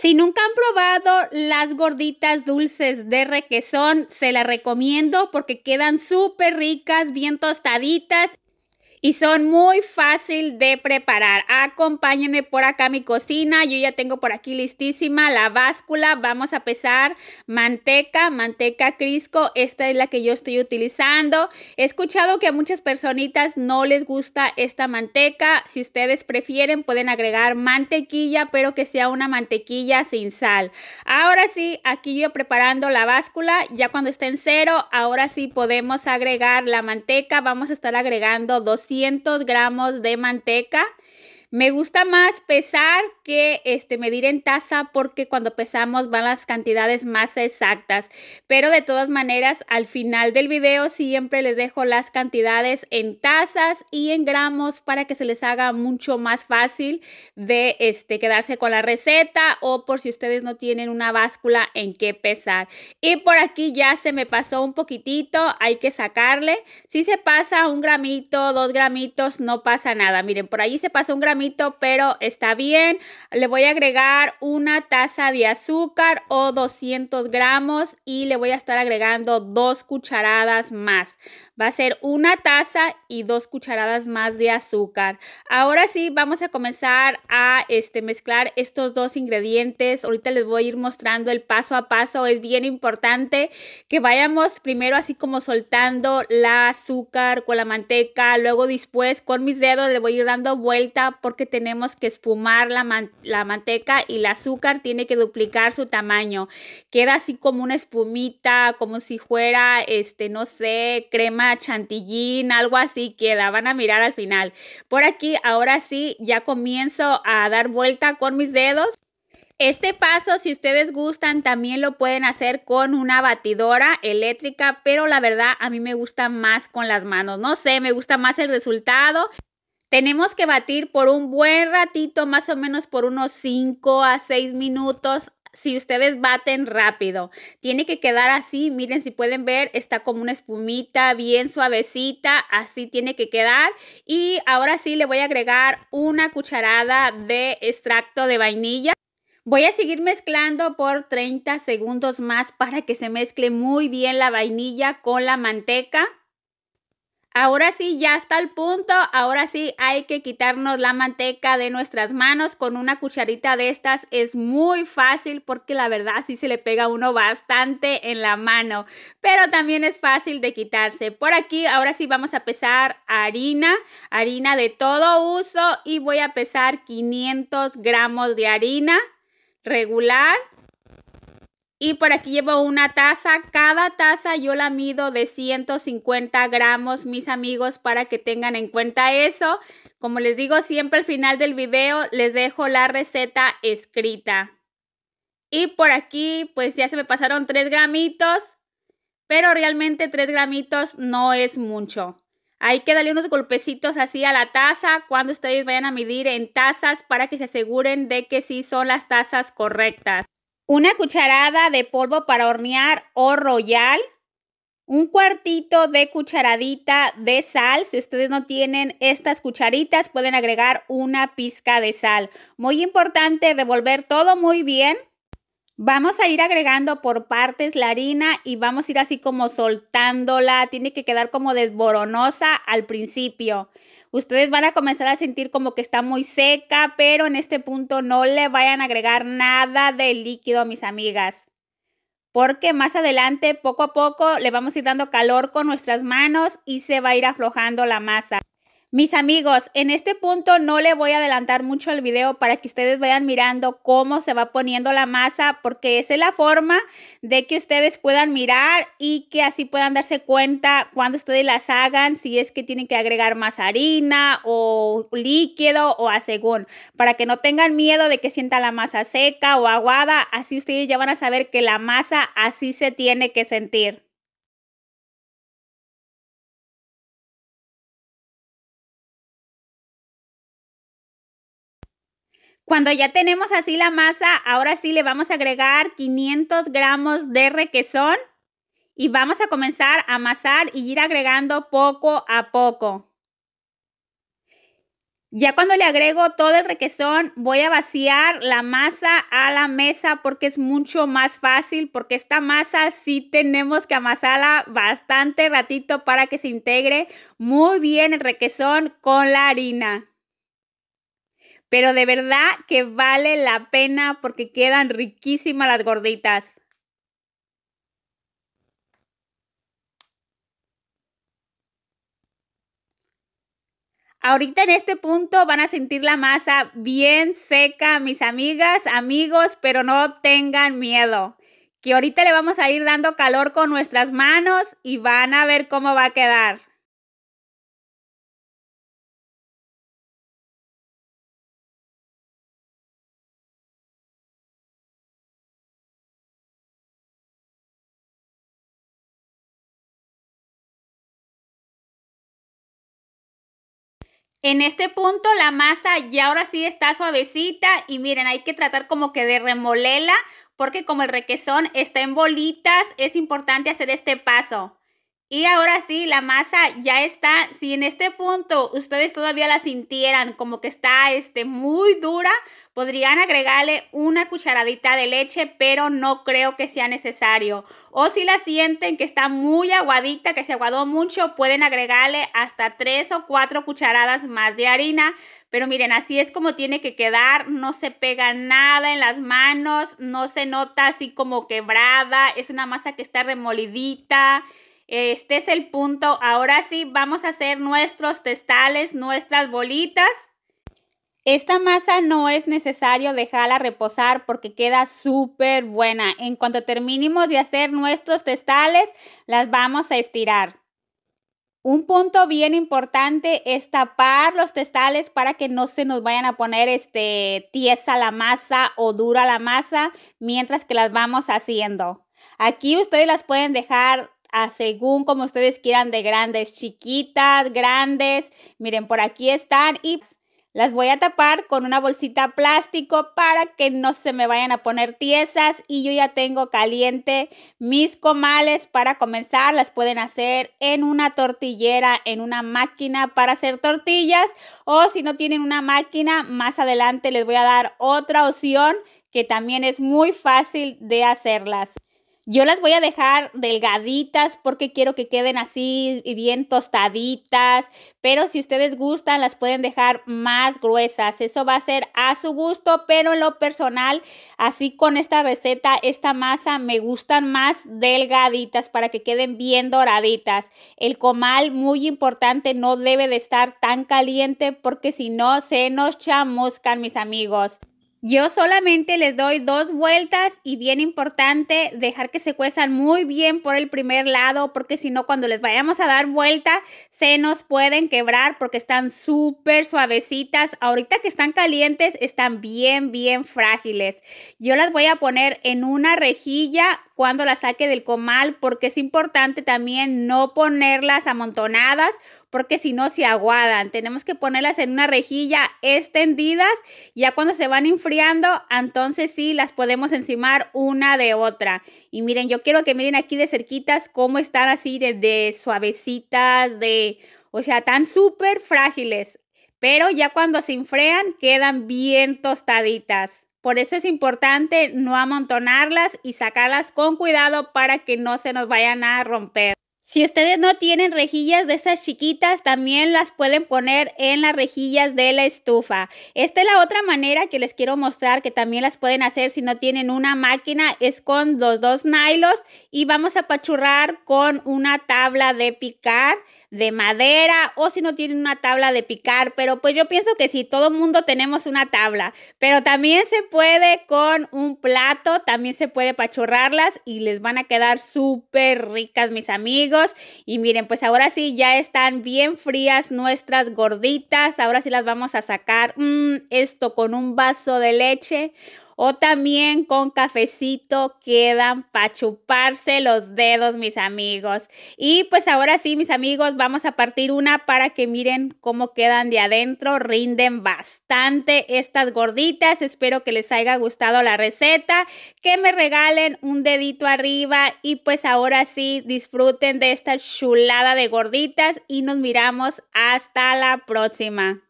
Si nunca han probado las gorditas dulces de requesón, se las recomiendo porque quedan súper ricas, bien tostaditas y son muy fácil de preparar. Acompáñenme por acá a mi cocina. Yo ya tengo por aquí listísima la báscula. Vamos a pesar manteca, manteca Crisco. Esta es la que yo estoy utilizando. He escuchado que a muchas personitas no les gusta esta manteca. Si ustedes prefieren, pueden agregar mantequilla, pero que sea una mantequilla sin sal. Ahora sí, aquí yo preparando la báscula. Ya cuando esté en cero, ahora sí podemos agregar la manteca. Vamos a estar agregando dos. 200 gramos de manteca me gusta más pesar que este, medir en taza porque cuando pesamos van las cantidades más exactas. Pero de todas maneras, al final del video siempre les dejo las cantidades en tazas y en gramos para que se les haga mucho más fácil de este, quedarse con la receta o por si ustedes no tienen una báscula en qué pesar. Y por aquí ya se me pasó un poquitito, hay que sacarle. Si se pasa un gramito, dos gramitos, no pasa nada. Miren, por ahí se pasó un gramito pero está bien. Le voy a agregar una taza de azúcar o 200 gramos y le voy a estar agregando dos cucharadas más. Va a ser una taza y dos cucharadas más de azúcar. Ahora sí, vamos a comenzar a este, mezclar estos dos ingredientes. Ahorita les voy a ir mostrando el paso a paso. Es bien importante que vayamos primero así como soltando la azúcar con la manteca. Luego después con mis dedos le voy a ir dando vuelta por que tenemos que espumar la, la manteca y el azúcar tiene que duplicar su tamaño. Queda así como una espumita, como si fuera, este, no sé, crema chantillín, algo así queda. Van a mirar al final. Por aquí, ahora sí, ya comienzo a dar vuelta con mis dedos. Este paso, si ustedes gustan, también lo pueden hacer con una batidora eléctrica, pero la verdad a mí me gusta más con las manos. No sé, me gusta más el resultado tenemos que batir por un buen ratito, más o menos por unos 5 a 6 minutos. Si ustedes baten rápido, tiene que quedar así. Miren, si pueden ver, está como una espumita bien suavecita. Así tiene que quedar. Y ahora sí le voy a agregar una cucharada de extracto de vainilla. Voy a seguir mezclando por 30 segundos más para que se mezcle muy bien la vainilla con la manteca. Ahora sí, ya está el punto. Ahora sí, hay que quitarnos la manteca de nuestras manos con una cucharita de estas. Es muy fácil porque la verdad sí se le pega uno bastante en la mano, pero también es fácil de quitarse. Por aquí, ahora sí vamos a pesar harina, harina de todo uso y voy a pesar 500 gramos de harina regular. Y por aquí llevo una taza. Cada taza yo la mido de 150 gramos, mis amigos, para que tengan en cuenta eso. Como les digo siempre al final del video, les dejo la receta escrita. Y por aquí, pues ya se me pasaron 3 gramitos, pero realmente 3 gramitos no es mucho. Hay que darle unos golpecitos así a la taza cuando ustedes vayan a medir en tazas para que se aseguren de que sí son las tazas correctas una cucharada de polvo para hornear o royal, un cuartito de cucharadita de sal. Si ustedes no tienen estas cucharitas, pueden agregar una pizca de sal. Muy importante revolver todo muy bien. Vamos a ir agregando por partes la harina y vamos a ir así como soltándola. Tiene que quedar como desboronosa al principio ustedes van a comenzar a sentir como que está muy seca, pero en este punto no le vayan a agregar nada de líquido, mis amigas. Porque más adelante, poco a poco, le vamos a ir dando calor con nuestras manos y se va a ir aflojando la masa. Mis amigos, en este punto no le voy a adelantar mucho el video para que ustedes vayan mirando cómo se va poniendo la masa, porque esa es la forma de que ustedes puedan mirar y que así puedan darse cuenta cuando ustedes las hagan, si es que tienen que agregar más harina o líquido o a según, para que no tengan miedo de que sienta la masa seca o aguada, así ustedes ya van a saber que la masa así se tiene que sentir. Cuando ya tenemos así la masa, ahora sí le vamos a agregar 500 gramos de requesón y vamos a comenzar a amasar y ir agregando poco a poco. Ya cuando le agrego todo el requesón, voy a vaciar la masa a la mesa porque es mucho más fácil, porque esta masa sí tenemos que amasarla bastante ratito para que se integre muy bien el requesón con la harina. Pero de verdad que vale la pena porque quedan riquísimas las gorditas. Ahorita en este punto van a sentir la masa bien seca, mis amigas, amigos, pero no tengan miedo, que ahorita le vamos a ir dando calor con nuestras manos y van a ver cómo va a quedar. En este punto la masa ya ahora sí está suavecita y miren, hay que tratar como que de remolela porque como el requesón está en bolitas, es importante hacer este paso. Y ahora sí, la masa ya está. Si en este punto ustedes todavía la sintieran como que está este, muy dura, podrían agregarle una cucharadita de leche, pero no creo que sea necesario. O si la sienten que está muy aguadita, que se aguadó mucho, pueden agregarle hasta tres o cuatro cucharadas más de harina. Pero miren, así es como tiene que quedar. No se pega nada en las manos, no se nota así como quebrada. Es una masa que está remolidita. Este es el punto. Ahora sí, vamos a hacer nuestros testales, nuestras bolitas. Esta masa no es necesario dejarla reposar porque queda súper buena. En cuanto terminemos de hacer nuestros testales, las vamos a estirar. Un punto bien importante es tapar los testales para que no se nos vayan a poner este, tiesa la masa o dura la masa mientras que las vamos haciendo. Aquí ustedes las pueden dejar según como ustedes quieran, de grandes, chiquitas, grandes. Miren, por aquí están y las voy a tapar con una bolsita plástico para que no se me vayan a poner tiesas y yo ya tengo caliente mis comales para comenzar. Las pueden hacer en una tortillera, en una máquina para hacer tortillas o si no tienen una máquina, más adelante les voy a dar otra opción que también es muy fácil de hacerlas. Yo las voy a dejar delgaditas porque quiero que queden así y bien tostaditas, pero si ustedes gustan las pueden dejar más gruesas. Eso va a ser a su gusto, pero en lo personal, así con esta receta, esta masa me gustan más delgaditas para que queden bien doraditas. El comal, muy importante, no debe de estar tan caliente porque si no se nos chamuscan mis amigos. Yo solamente les doy dos vueltas y bien importante dejar que se cuezan muy bien por el primer lado porque si no cuando les vayamos a dar vuelta se nos pueden quebrar porque están súper suavecitas. Ahorita que están calientes están bien bien frágiles. Yo las voy a poner en una rejilla cuando las saque del comal porque es importante también no ponerlas amontonadas porque si no se aguadan. Tenemos que ponerlas en una rejilla extendidas. Ya cuando se van enfriando, entonces sí las podemos encimar una de otra. Y miren, yo quiero que miren aquí de cerquitas cómo están así de, suavecitas, de, o sea, tan súper frágiles. Pero ya cuando se enfrean, quedan bien tostaditas. Por eso es importante no amontonarlas y sacarlas con cuidado para que no se nos vayan a romper. Si ustedes no tienen rejillas de estas chiquitas, también las pueden poner en las rejillas de la estufa. Esta es la otra manera que les quiero mostrar que también las pueden hacer si no tienen una máquina, es con los dos nylos y vamos a pachurrar con una tabla de picar de madera o si no tienen una tabla de picar, pero pues yo pienso que si todo mundo tenemos una tabla, pero también se puede con un plato, también se puede pachurrarlas y les van a quedar súper ricas mis amigos. Y miren, pues ahora sí, ya están bien frías nuestras gorditas, ahora sí las vamos a sacar. Mm, esto con un vaso de leche o también con cafecito quedan para chuparse los dedos, mis amigos. Y pues ahora sí, mis amigos, vamos a partir una para que miren cómo quedan de adentro. Rinden bastante estas gorditas. Espero que les haya gustado la receta, que me regalen un dedito arriba y pues ahora sí, disfruten de esta chulada de gorditas y nos miramos hasta la próxima.